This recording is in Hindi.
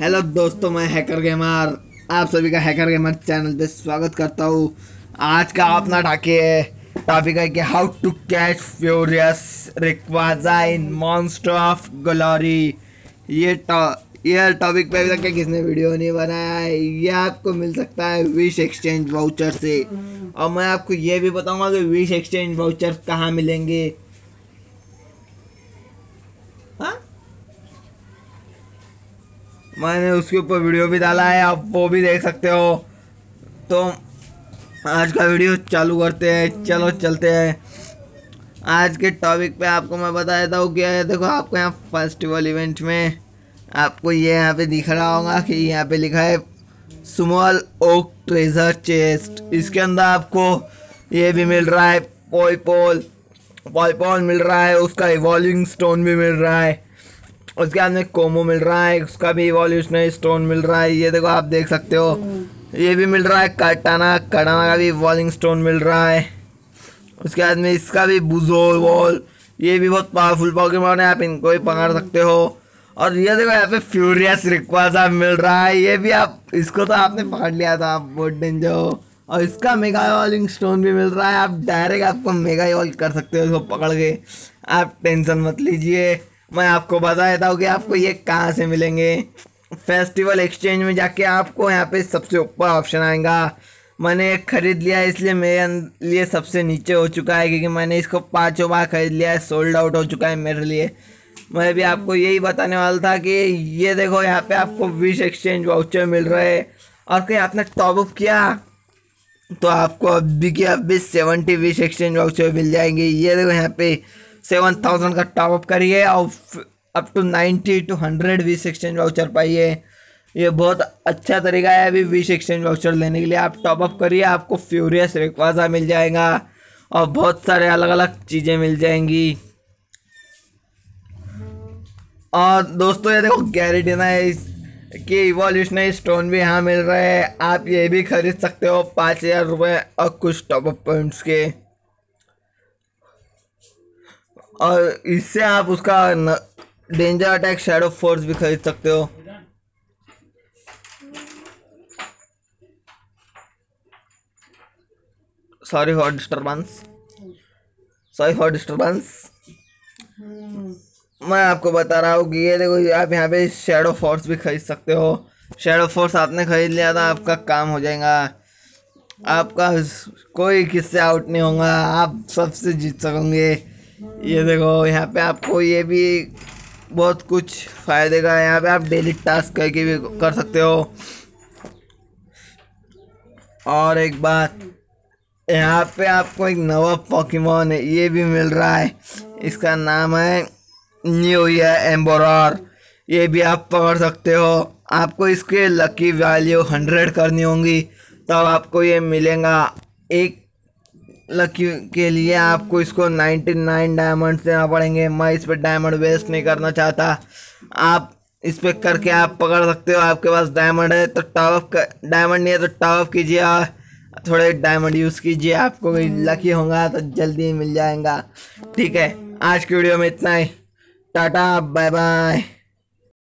हेलो दोस्तों मैं हैकर गेमर आप सभी का हैकर गेमर चैनल पे स्वागत करता हूँ आज का अपना टाके टॉपिक है कि हाउ टू कैच फ्यूरियस रिक्वाजा इन मॉन्स्टर ऑफ ग्लोरी ये ये टॉपिक पे अभी तक किसने वीडियो नहीं बनाया है ये आपको मिल सकता है विश एक्सचेंज वाउचर से और मैं आपको ये भी बताऊंगा कि विश एक्सचेंज वाउचर कहाँ मिलेंगे मैंने उसके ऊपर वीडियो भी डाला है आप वो भी देख सकते हो तो आज का वीडियो चालू करते हैं चलो चलते हैं आज के टॉपिक पे आपको मैं बताया था है देखो आपको यहाँ फेस्टिवल इवेंट में आपको ये यहाँ पे दिख रहा होगा कि यहाँ पे लिखा है स्मॉल ओक ट्रेजर चेस्ट इसके अंदर आपको ये भी मिल रहा है पॉल पॉल पॉल पॉल मिल रहा है उसका इवॉल्विंग स्टोन भी मिल रहा है उसके बाद में कोमो मिल रहा है उसका भी इवोल्यूशनरी स्टोन मिल रहा है ये देखो आप देख सकते हो हम्म। ये भी मिल रहा है कटाना कटाना का भी इवॉलिंग स्टोन मिल रहा है उसके बाद में इसका भी बुजोल वॉल ये भी बहुत पावरफुल पॉकेमॉन है आप इनको भी पकड़ सकते हो और ये देखो यहाँ पे फ्यूरियस रिक्वाजा मिल रहा है ये भी आप इसको तो आपने पकड़ लिया था आप बहुत डेंजर हो और इसका मेगा वॉलिंग स्टोन भी मिल रहा है आप डायरेक्ट आपको मेगा वॉल कर सकते हो इसको पकड़ के आप टेंशन मत लीजिए मैं आपको बता देता हूँ कि आपको ये कहाँ से मिलेंगे फेस्टिवल एक्सचेंज में जाके आपको यहाँ पे सबसे ऊपर ऑप्शन आएगा मैंने ख़रीद लिया इसलिए मेरे अं-, लिए सबसे नीचे हो चुका है क्योंकि मैंने इसको पाँचों बार ख़रीद लिया है सोल्ड आउट हो चुका है मेरे लिए मैं भी आपको यही बताने वाला था कि ये देखो यहाँ पे आपको विश एक्सचेंज वाउचर मिल रहा है और कहीं आपने टॉपअप किया तो आपको अभी के अभी सेवेंटी विश एक्सचेंज वाउचर मिल जाएंगे ये देखो यहाँ पे सेवन थाउजेंड का टॉपअप करिए और up to ninety to hundred wish exchange voucher पाइए ये बहुत अच्छा तरीका है अभी वीस एक्सचेंज वाउचर लेने के लिए आप टॉपअप करिए आपको फ्यूरियस रिक्वाजा मिल जाएगा और बहुत सारे अलग अलग चीज़ें मिल जाएंगी और दोस्तों ये देखो ना है कि इवोल्यूशनरी स्टोन भी यहाँ मिल रहा है आप ये भी खरीद सकते हो पाँच हज़ार रुपये और कुछ टॉपअप पॉइंट्स के और इससे आप उसका डेंजर अटैक शेडो फोर्स भी खरीद सकते हो sorry for disturbance sorry for disturbance मैं आपको बता रहा हूँ कि ये देखो आप यहाँ पे शेडो फोर्स भी खरीद सकते हो शेडो फोर्स आपने खरीद लिया था तो आपका काम हो जाएगा आपका कोई किससे आउट नहीं होगा आप सबसे जीत सकोगे ये देखो यहाँ पे आपको ये भी बहुत कुछ फ़ायदे का है यहाँ पे आप डेली टास्क करके भी कर सकते हो और एक बात यहाँ पे आपको एक नवा पॉकीमोन है ये भी मिल रहा है इसका नाम है न्यू या एम्बोरार ये भी आप पकड़ सकते हो आपको इसके लकी वैल्यू हंड्रेड करनी होंगी तब आपको ये मिलेगा एक लक के लिए आपको इसको 99 डायमंड्स देना पड़ेंगे मैं इस पर डायमंड वेस्ट नहीं करना चाहता आप इस पर करके आप पकड़ सकते हो आपके पास डायमंड है तो कर डायमंड नहीं है तो ऑफ कीजिए और थोड़े डायमंड यूज़ कीजिए आपको भी लकी होगा तो जल्दी मिल जाएगा ठीक है आज की वीडियो में इतना ही टाटा बाय बाय